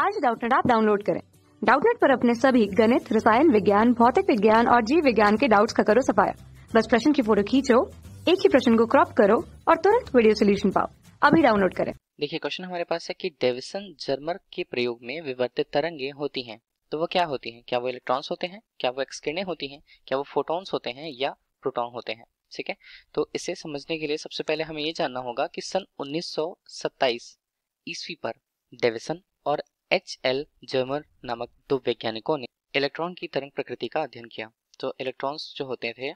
आज डाउटनेट आप डाउनलोड करें डाउटनेट पर अपने सभी गणित रसायन विज्ञान भौतिक विज्ञान और जीव विज्ञान के डाउट्स का करो सफाया बस प्रश्न की फोटो खींचो एक ही प्रश्न को क्रॉप करो और तुरंत वीडियो सोल्यूशन पाओ अभी डाउनलोड करें देखिए क्वेश्चन हमारे पास है कि डेविसन जर्मर के प्रयोग में विवर्तित तरंगे होती हैं तो वो क्या होती हैं क्या वो इलेक्ट्रॉन्स होते हैं क्या वो एक्सकिरणें होती हैं क्या वो फोटॉन्स होते हैं या प्रोटॉन होते हैं ठीक है तो इसे समझने के लिए सबसे पहले हमें ये जानना होगा कि सन 1927 ईस्वी पर डेविसन और एच एल जर्मर नामक दो वैज्ञानिकों ने इलेक्ट्रॉन की तरंग प्रकृति का अध्ययन किया तो इलेक्ट्रॉन्स जो होते थे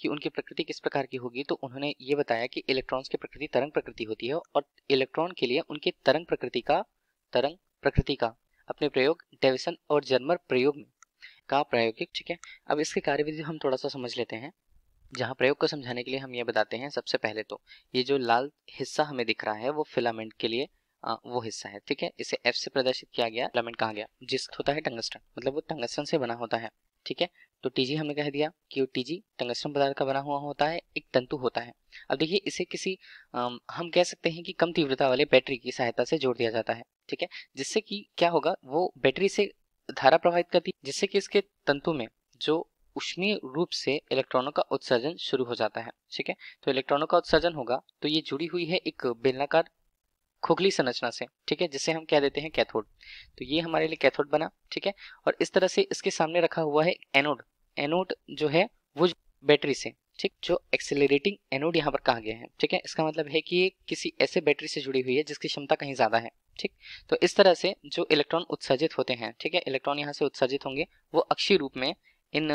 कि उनकी प्रकृति किस प्रकार की होगी तो उन्होंने ये बताया कि इलेक्ट्रॉन्स की प्रकृति तरंग प्रकृति होती है और इलेक्ट्रॉन के लिए उनकी तरंग प्रकृति का तरंग प्रकृति का अपने प्रयोग डेविसन और जर्मर प्रयोग में का प्रायोगिक ठीक है अब इसकी कार्यविधि हम थोड़ा सा समझ लेते हैं जहाँ प्रयोग को समझाने के लिए हम ये बताते हैं सबसे पहले तो ये जो लाल हिस्सा हमें दिख रहा है वो फिलामेंट के लिए वो हिस्सा है ठीक है इसे एफ से प्रदर्शित किया गया एलिमेंट कहा गया जिस्क होता है टंगस्टन मतलब वो टंगस्टन से बना होता है ठीक है तो टीजी हमें कह दिया कि वो टीजी टंगस्टन पदार्थ का बना हुआ होता है एक तंतु होता है अब देखिए इसे किसी आम, हम कह सकते हैं कि कम तीव्रता वाले बैटरी की सहायता से जोड़ दिया जाता है ठीक है जिससे कि क्या होगा वो बैटरी से धारा प्रवाहित करती है जिससे कि इसके तंतु में जो उष्मीय रूप से इलेक्ट्रॉनों का उत्सर्जन शुरू हो जाता है ठीक है तो इलेक्ट्रॉनों का उत्सर्जन होगा तो ये जुड़ी हुई है एक बेलनाकार खोखली संरचना से ठीक है जिसे हम क्या देते हैं कैथोड तो ये हमारे लिए कैथोड बना ठीक है और इस तरह से इसके सामने रखा हुआ है एनोड एनोड जो है वो बैटरी से ठीक जो एक्सेलरेटिंग एनोड यहाँ पर कहा गया है ठीक है इसका मतलब है कि ये किसी ऐसे बैटरी से जुड़ी हुई है जिसकी क्षमता कहीं ज़्यादा है ठीक तो इस तरह से जो इलेक्ट्रॉन उत्सर्जित होते हैं ठीक है इलेक्ट्रॉन यहाँ से उत्सर्जित होंगे वो अक्षी रूप में इन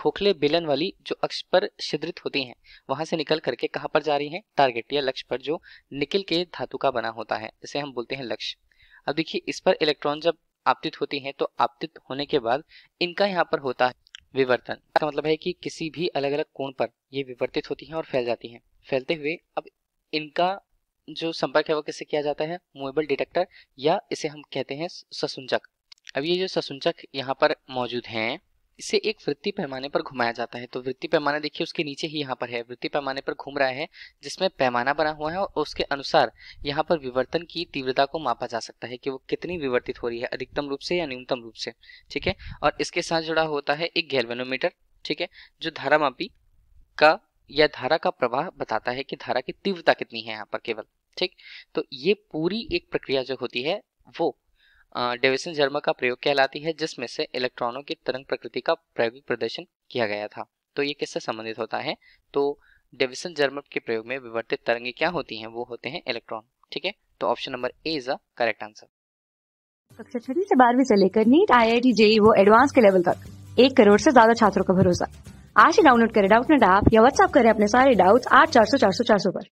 खोखले बेलन वाली जो अक्ष पर छिद्रित होती हैं वहां से निकल करके कहाँ पर जा रही हैं टारगेट या लक्ष्य पर जो निकल के धातु का बना होता है इसे हम बोलते हैं लक्ष्य अब देखिए इस पर इलेक्ट्रॉन जब आपतित होती हैं तो आपतित होने के बाद इनका यहाँ पर होता है विवर्तन इसका मतलब है कि किसी भी अलग अलग कोण पर ये विवर्तित होती हैं और फैल जाती हैं फैलते हुए अब इनका जो संपर्क है वो किससे किया जाता है मूवेबल डिटेक्टर या इसे हम कहते हैं ससुंचक अब ये जो ससुंचक यहाँ पर मौजूद हैं इसे एक वृत्ति पैमाने पर घुमाया जाता है तो वृत्ति पैमाना देखिए उसके नीचे ही यहाँ पर है वृत्ति पैमाने पर घूम रहा है जिसमें पैमाना बना हुआ है और उसके अनुसार यहाँ पर विवर्तन की तीव्रता को मापा जा सकता है कि वो कितनी विवर्तित हो रही है अधिकतम रूप से या न्यूनतम रूप से ठीक है और इसके साथ जुड़ा होता है एक गैल्वेनोमीटर ठीक है जो धारा मापी का या धारा का प्रवाह बताता है कि धारा की तीव्रता कितनी है यहाँ पर केवल ठीक तो ये पूरी एक प्रक्रिया जो होती है वो डेविसन जर्मा का प्रयोग कहलाती है जिसमें से इलेक्ट्रॉनों की तरंग प्रकृति का प्रायोगिक प्रदर्शन किया गया था तो ये किससे संबंधित होता है तो डेविसन जर्मा के प्रयोग में विवर्तित तरंगे क्या होती हैं वो होते हैं इलेक्ट्रॉन ठीक है तो option number A is a correct answer कक्षा छठी से बारहवीं से लेकर NEET IIT JEE वो एडवांस के लेवल तक एक करोड़ से ज्यादा छात्रों का भरोसा आज ही डाउनलोड करें डाउट नेट ऐप या व्हाट्सएप करें अपने सारे डाउट्स आठ चार सौ चार सौ चार सौ पर